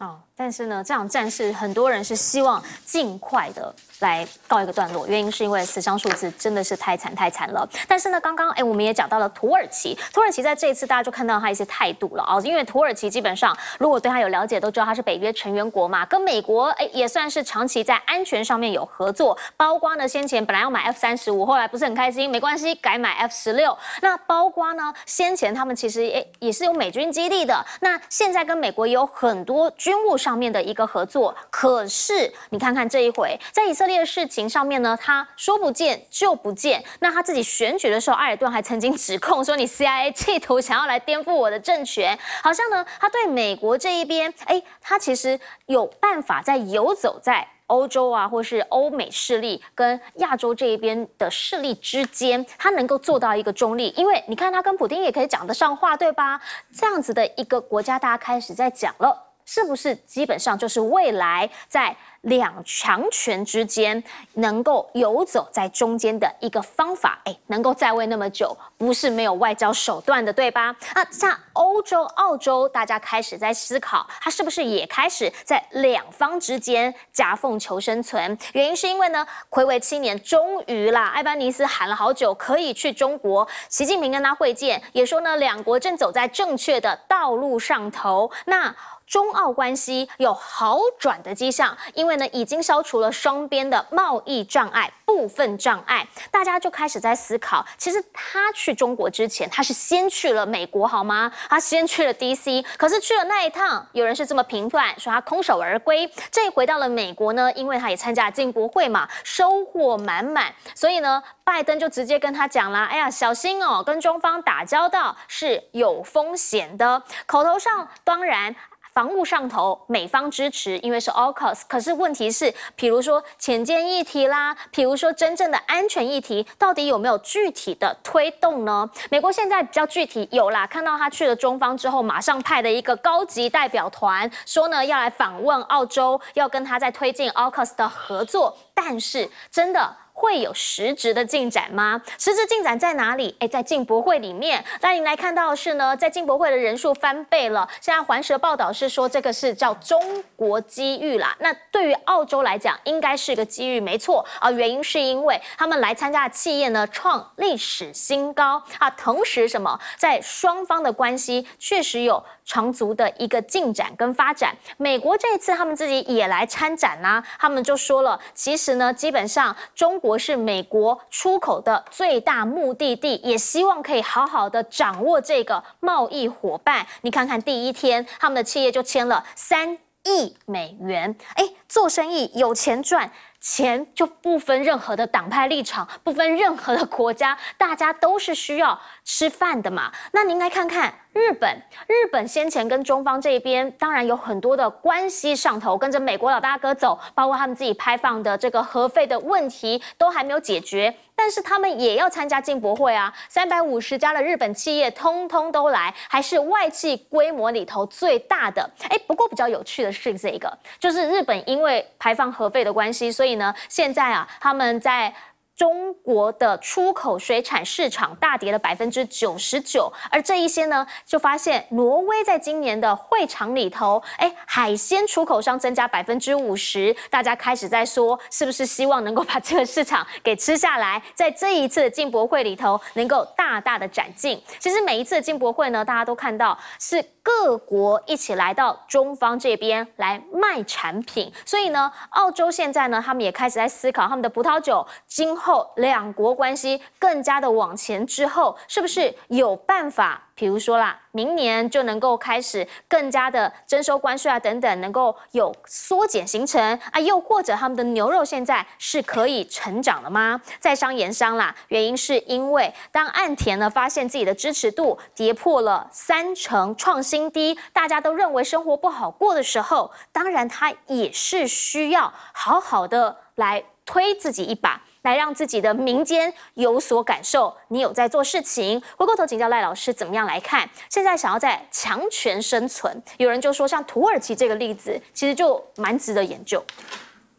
哦但是呢，这场战事，很多人是希望尽快的来告一个段落，原因是因为死伤数字真的是太惨太惨了。但是呢，刚刚哎，我们也讲到了土耳其，土耳其在这一次大家就看到他一些态度了啊，因为土耳其基本上如果对他有了解，都知道他是北约成员国嘛，跟美国哎也算是长期在安全上面有合作。包瓜呢，先前本来要买 F 三十五，后来不是很开心，没关系，改买 F 十六。那包瓜呢，先前他们其实哎也是有美军基地的，那现在跟美国也有很多军务上。上面的一个合作，可是你看看这一回在以色列的事情上面呢，他说不见就不见。那他自己选举的时候，埃尔顿还曾经指控说：“你 CIA 企图想要来颠覆我的政权。”好像呢，他对美国这一边，哎，他其实有办法在游走在欧洲啊，或是欧美势力跟亚洲这一边的势力之间，他能够做到一个中立。因为你看他跟普京也可以讲得上话，对吧？这样子的一个国家，大家开始在讲了。是不是基本上就是未来在？两强权之间能够游走在中间的一个方法，哎，能够在位那么久，不是没有外交手段的，对吧？那像欧洲、澳洲，大家开始在思考，他是不是也开始在两方之间夹缝求生存？原因是因为呢，魁违七年，终于啦，埃班尼斯喊了好久，可以去中国，习近平跟他会见，也说呢，两国正走在正确的道路上头，那中澳关系有好转的迹象，因为。因为呢，已经消除了双边的贸易障碍、部分障碍，大家就开始在思考。其实他去中国之前，他是先去了美国，好吗？他先去了 DC，可是去了那一趟，有人是这么评断，说他空手而归。这回到了美国呢，因为他也参加进博会嘛，收获满满。所以呢，拜登就直接跟他讲啦，哎呀，小心哦，跟中方打交道是有风险的。”口头上当然。防务上头，美方支持，因为是 Alcos。可是问题是，比如说浅见议题啦，比如说真正的安全议题，到底有没有具体的推动呢？美国现在比较具体有啦，看到他去了中方之后，马上派的一个高级代表团，说呢要来访问澳洲，要跟他在推进 Alcos 的合作。但是真的。会有实质的进展吗？实质进展在哪里？哎，在进博会里面，那您来看到是呢，在进博会的人数翻倍了。现在环蛇报道是说，这个是叫中国机遇啦。那对于澳洲来讲，应该是个机遇，没错啊。原因是因为他们来参加的企业呢，创历史新高啊。同时，什么在双方的关系确实有。长足的一个进展跟发展，美国这一次他们自己也来参展啦，他们就说了，其实呢，基本上中国是美国出口的最大目的地，也希望可以好好的掌握这个贸易伙伴。你看看第一天，他们的企业就签了三亿美元，哎，做生意有钱赚。钱就不分任何的党派立场，不分任何的国家，大家都是需要吃饭的嘛。那您来看看日本，日本先前跟中方这边，当然有很多的关系上头，跟着美国老大哥走，包括他们自己排放的这个核废的问题都还没有解决。但是他们也要参加进博会啊，三百五十家的日本企业通通都来，还是外企规模里头最大的。哎，不过比较有趣的是这个，就是日本因为排放核废的关系，所以呢，现在啊，他们在。中国的出口水产市场大跌了百分之九十九，而这一些呢，就发现挪威在今年的会场里头，哎，海鲜出口商增加百分之五十，大家开始在说，是不是希望能够把这个市场给吃下来，在这一次的进博会里头能够大大的展进。其实每一次的进博会呢，大家都看到是各国一起来到中方这边来卖产品，所以呢，澳洲现在呢，他们也开始在思考他们的葡萄酒今后。后两国关系更加的往前之后，是不是有办法？比如说啦，明年就能够开始更加的征收关税啊，等等，能够有缩减形成啊？又或者他们的牛肉现在是可以成长了吗？在商言商啦，原因是因为当岸田呢发现自己的支持度跌破了三成，创新低，大家都认为生活不好过的时候，当然他也是需要好好的来推自己一把。来让自己的民间有所感受，你有在做事情。回过头请教赖老师，怎么样来看？现在想要在强权生存，有人就说像土耳其这个例子，其实就蛮值得研究。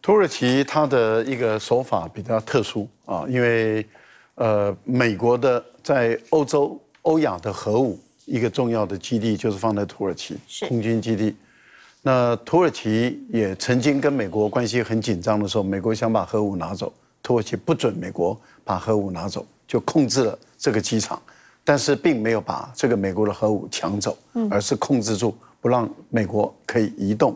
土耳其它的一个手法比较特殊啊，因为呃，美国的在欧洲欧亚的核武一个重要的基地就是放在土耳其空军基地。那土耳其也曾经跟美国关系很紧张的时候，美国想把核武拿走。土耳其不准美国把核武拿走，就控制了这个机场，但是并没有把这个美国的核武抢走，而是控制住不让美国可以移动。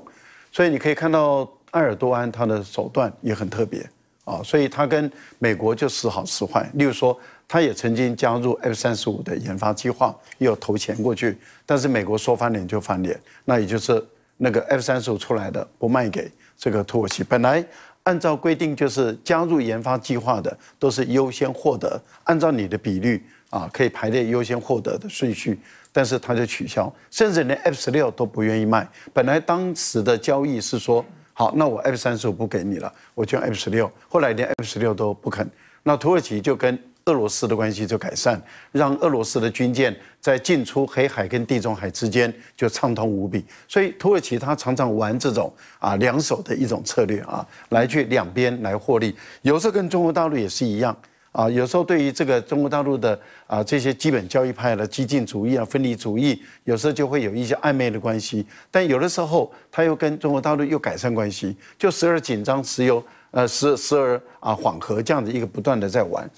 所以你可以看到埃尔多安他的手段也很特别啊，所以他跟美国就时好时坏。例如说，他也曾经加入 F 三十五的研发计划，又投钱过去，但是美国说翻脸就翻脸，那也就是那个 F 三十五出来的不卖给这个土耳其，本来。按照规定，就是加入研发计划的都是优先获得，按照你的比率啊，可以排列优先获得的顺序，但是他就取消，甚至连 F 十六都不愿意卖。本来当时的交易是说，好，那我 F 三十五不给你了，我就 F 十六。后来连 F 十六都不肯，那土耳其就跟。俄罗斯的关系就改善，让俄罗斯的军舰在进出黑海跟地中海之间就畅通无比。所以土耳其他常常玩这种啊两手的一种策略啊，来去两边来获利。有时候跟中国大陆也是一样啊，有时候对于这个中国大陆的啊这些基本教育派的激进主义啊分离主义，有时候就会有一些暧昧的关系。但有的时候他又跟中国大陆又改善关系，就时而紧张时有。呃，时时而啊缓和这样的一个不断的在玩，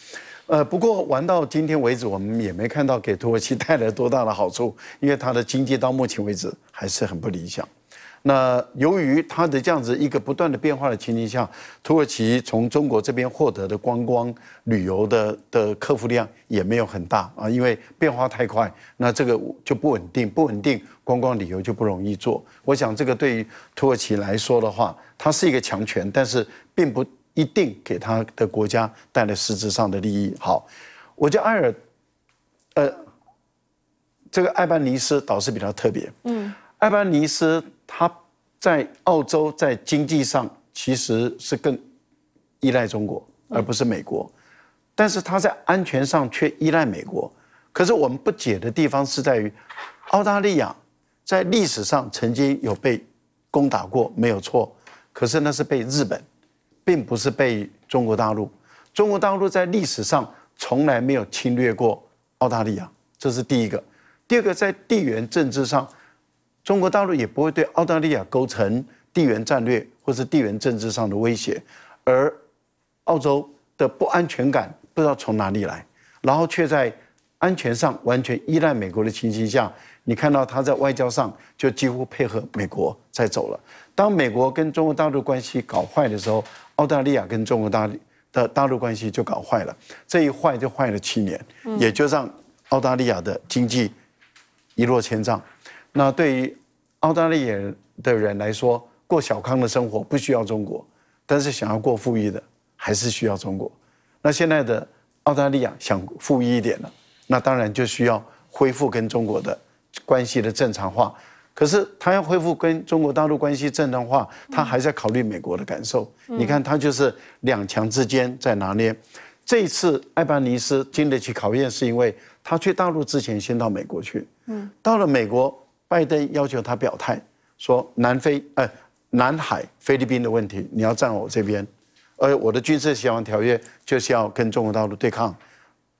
呃，不过玩到今天为止，我们也没看到给土耳其带来多大的好处，因为它的经济到目前为止还是很不理想。那由于它的这样子一个不断的变化的情形下，土耳其从中国这边获得的观光旅游的的客户量也没有很大啊，因为变化太快，那这个就不稳定，不稳定观光旅游就不容易做。我想这个对于土耳其来说的话，它是一个强权，但是并不一定给它的国家带来实质上的利益。好，我叫埃尔，呃，这个艾班尼斯倒是比较特别，嗯，艾班尼斯。它在澳洲在经济上其实是更依赖中国，而不是美国，但是它在安全上却依赖美国。可是我们不解的地方是在于，澳大利亚在历史上曾经有被攻打过，没有错，可是那是被日本，并不是被中国大陆。中国大陆在历史上从来没有侵略过澳大利亚，这是第一个。第二个，在地缘政治上。中国大陆也不会对澳大利亚构成地缘战略或是地缘政治上的威胁，而澳洲的不安全感不知道从哪里来，然后却在安全上完全依赖美国的情形下，你看到他在外交上就几乎配合美国在走了。当美国跟中国大陆关系搞坏的时候，澳大利亚跟中国大大陆关系就搞坏了，这一坏就坏了七年，也就让澳大利亚的经济一落千丈。那对于澳大利亚的人来说，过小康的生活不需要中国，但是想要过富裕的还是需要中国。那现在的澳大利亚想富裕一点了，那当然就需要恢复跟中国的关系的正常化。可是他要恢复跟中国大陆关系正常化，他还在考虑美国的感受。你看，他就是两强之间在拿捏。这次艾巴尼斯经得起考验，是因为他去大陆之前先到美国去。嗯，到了美国。拜登要求他表态，说南非、呃、南海、菲律宾的问题，你要站我这边，而我的军事协防条约就是要跟中国大陆对抗。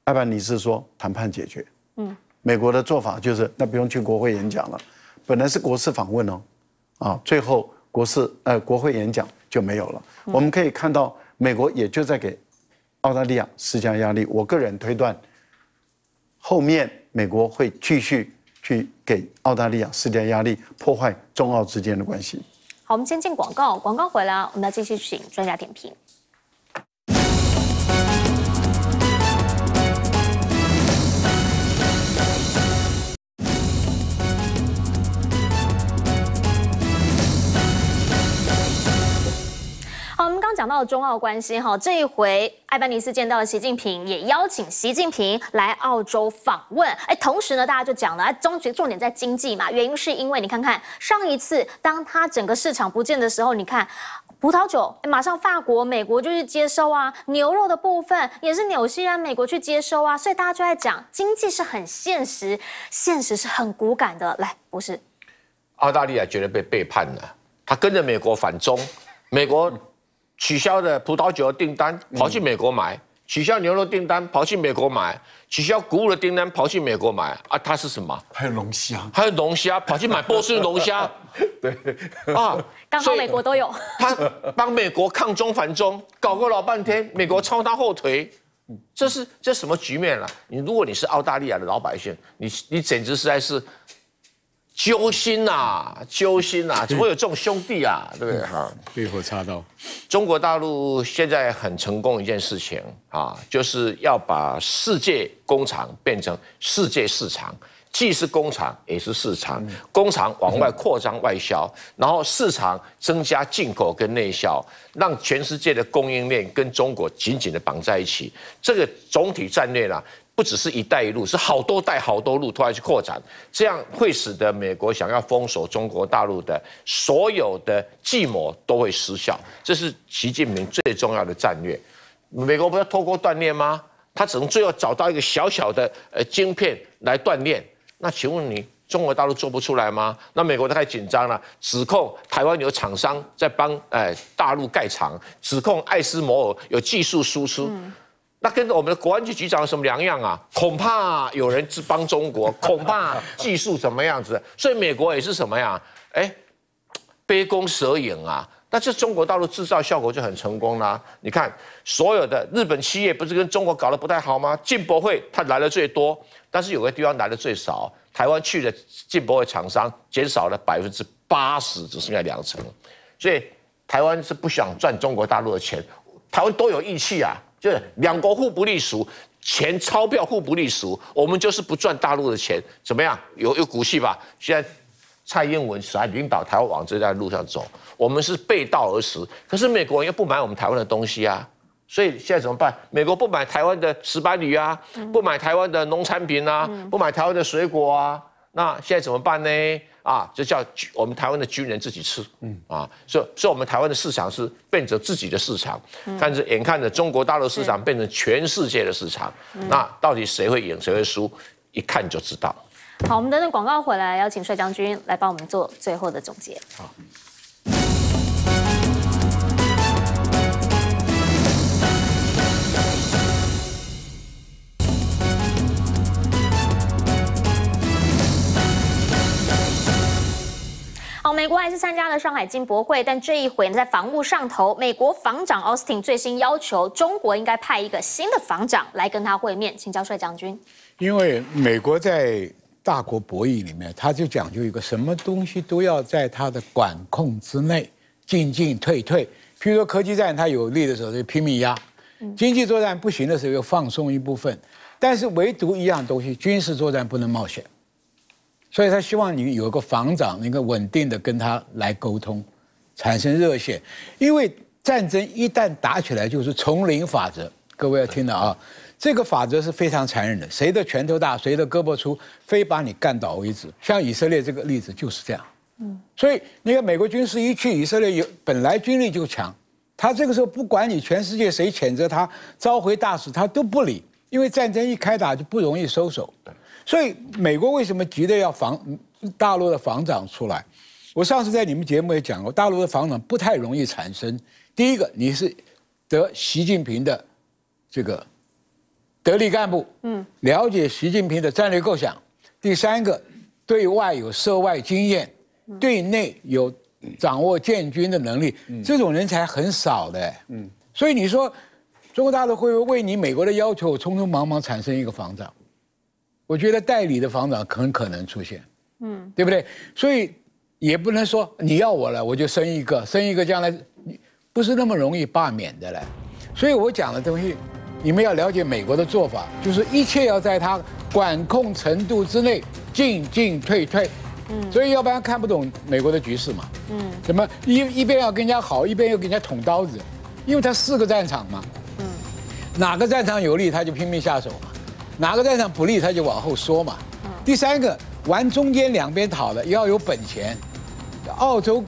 艾伯尼斯说谈判解决，嗯，美国的做法就是那不用去国会演讲了，本来是国事访问哦，啊，最后国事、呃国会演讲就没有了。我们可以看到，美国也就在给澳大利亚施加压力。我个人推断，后面美国会继续。去给澳大利亚施加压力，破坏中澳之间的关系。好，我们先进广告，广告回来，我们要继续请专家点评。到中澳关系哈，这一回艾班尼斯见到了习近平，也邀请习近平来澳洲访问。哎，同时呢，大家就讲了，中局重点在经济嘛，原因是因为你看看上一次当他整个市场不见的时候，你看葡萄酒马上法国、美国就去接收啊，牛肉的部分也是纽西兰、美国去接收啊，所以大家就在讲经济是很现实，现实是很骨感的。来，不是澳大利亚觉得被背叛了，他跟着美国反中，美国。取消的葡萄酒订单跑去美国买，取消牛肉订单跑去美国买，取消谷物的订单跑去美国买啊！它是什么？还有龙虾，还有龙虾跑去买波士龙虾，对啊，刚好美国都有。他帮美国抗中反中搞够老半天，美国拖他后腿，这是这什么局面了？你如果你是澳大利亚的老百姓，你你简直实在是。揪心呐，揪心呐！怎么有这种兄弟啊？对不对？哈，被火插刀。中国大陆现在很成功一件事情啊，就是要把世界工厂变成世界市场，既是工厂也是市场，工厂往外扩张外销，然后市场增加进口跟内销，让全世界的供应链跟中国紧紧的绑在一起。这个总体战略呢？不只是一带一路，是好多带好多路突然去扩展，这样会使得美国想要封锁中国大陆的所有的计谋都会失效。这是习近平最重要的战略。美国不要透过锻炼吗？他只能最后找到一个小小的呃晶片来锻炼。那请问你中国大陆做不出来吗？那美国太紧张了，指控台湾有厂商在帮哎大陆盖厂，指控爱斯摩尔有技术输出。那跟我们的国安局局长有什么两样啊？恐怕有人是帮中国，恐怕技术什么样子，所以美国也是什么呀？哎，杯弓蛇影啊！但是中国大陆制造效果就很成功啦。你看，所有的日本企业不是跟中国搞得不太好吗？进博会他来的最多，但是有个地方来的最少，台湾去的进博会厂商减少了百分之八十，只剩下两成。所以台湾是不想赚中国大陆的钱，台湾多有义气啊！就是两国互不隶属，钱钞票互不隶属，我们就是不赚大陆的钱，怎么样？有有骨气吧？现在蔡英文说要引导台湾往这条路上走，我们是背道而驰。可是美国人又不买我们台湾的东西啊，所以现在怎么办？美国不买台湾的石板鱼啊，不买台湾的农产品啊，不买台湾的水果啊，那现在怎么办呢？啊，这叫我们台湾的军人自己吃，嗯，啊，所所以我们台湾的市场是变成自己的市场，但是眼看着中国大陆市场变成全世界的市场，那到底谁会赢，谁会输，一看就知道。好，我们等等广告回来，邀请帅将军来帮我们做最后的总结。好。美国还是参加了上海进博会，但这一回在防务上头，美国防长奥斯汀最新要求中国应该派一个新的防长来跟他会面，请教帅将军。因为美国在大国博弈里面，他就讲究一个什么东西都要在他的管控之内，进进退退。譬如说科技战，他有利的时候就拼命压；经济作战不行的时候，又放松一部分。但是唯独一样东西，军事作战不能冒险。所以他希望你有个防长，能够稳定的跟他来沟通，产生热线。因为战争一旦打起来，就是丛林法则。各位要听到啊，这个法则是非常残忍的，谁的拳头大，谁的胳膊粗，非把你干倒为止。像以色列这个例子就是这样。嗯，所以你看美国军事一去以色列，有本来军力就强，他这个时候不管你全世界谁谴责他，召回大使他都不理，因为战争一开打就不容易收手。对。所以美国为什么急着要防大陆的防长出来？我上次在你们节目也讲过，大陆的防长不太容易产生。第一个，你是得习近平的这个得力干部，嗯，了解习近平的战略构想；第三个，对外有涉外经验，对内有掌握建军的能力，这种人才很少的，嗯。所以你说，中国大陆会不会为你美国的要求匆匆忙忙产生一个防长？我觉得代理的房长很可能出现，嗯，对不对？所以也不能说你要我了，我就生一个，生一个将来你不是那么容易罢免的了。所以我讲的东西，你们要了解美国的做法，就是一切要在他管控程度之内进进退退，嗯。所以要不然看不懂美国的局势嘛，嗯，怎么一一边要跟人家好，一边又给人家捅刀子？因为他四个战场嘛，嗯，哪个战场有利他就拼命下手。嘛。哪个战场不利，他就往后缩嘛。第三个，玩中间两边讨的要有本钱，澳洲。